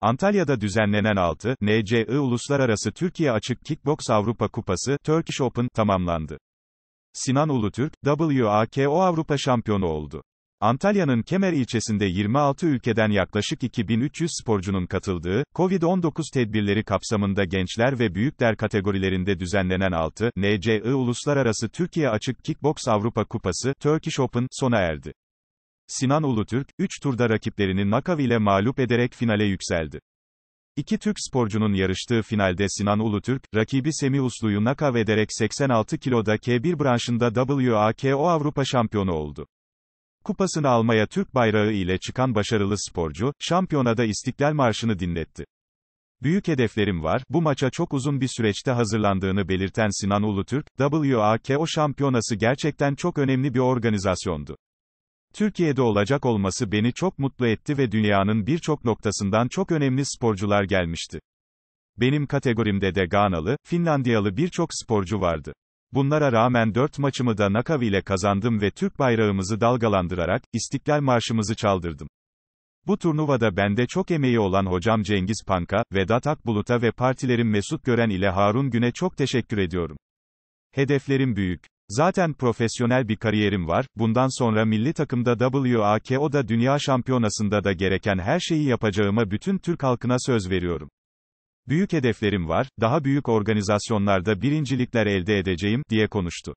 Antalya'da düzenlenen 6. NCI Uluslararası Türkiye Açık Kickbox Avrupa Kupası, Turkish Open, tamamlandı. Sinan Ulutürk, WAKO Avrupa şampiyonu oldu. Antalya'nın Kemer ilçesinde 26 ülkeden yaklaşık 2300 sporcunun katıldığı, COVID-19 tedbirleri kapsamında gençler ve büyükler kategorilerinde düzenlenen 6. NCI Uluslararası Türkiye Açık Kickbox Avrupa Kupası, Turkish Open, sona erdi. Sinan Ulutürk, 3 turda rakiplerini nakav ile mağlup ederek finale yükseldi. İki Türk sporcunun yarıştığı finalde Sinan Ulutürk, rakibi Semi Uslu'yu nakav ederek 86 kiloda K1 branşında WAKO Avrupa şampiyonu oldu. Kupasını almaya Türk bayrağı ile çıkan başarılı sporcu, şampiyonada istiklal Marşı'nı dinletti. Büyük hedeflerim var, bu maça çok uzun bir süreçte hazırlandığını belirten Sinan Ulutürk, WAKO şampiyonası gerçekten çok önemli bir organizasyondu. Türkiye'de olacak olması beni çok mutlu etti ve dünyanın birçok noktasından çok önemli sporcular gelmişti. Benim kategorimde de Ganalı, Finlandiyalı birçok sporcu vardı. Bunlara rağmen 4 maçımı da nakav ile kazandım ve Türk bayrağımızı dalgalandırarak, İstiklal Marşımızı çaldırdım. Bu turnuvada bende çok emeği olan hocam Cengiz Panka, Vedat Akbulut'a ve partilerim Mesut Gören ile Harun Gün'e çok teşekkür ediyorum. Hedeflerim büyük. Zaten profesyonel bir kariyerim var, bundan sonra milli takımda WAKO'da dünya şampiyonasında da gereken her şeyi yapacağıma bütün Türk halkına söz veriyorum. Büyük hedeflerim var, daha büyük organizasyonlarda birincilikler elde edeceğim, diye konuştu.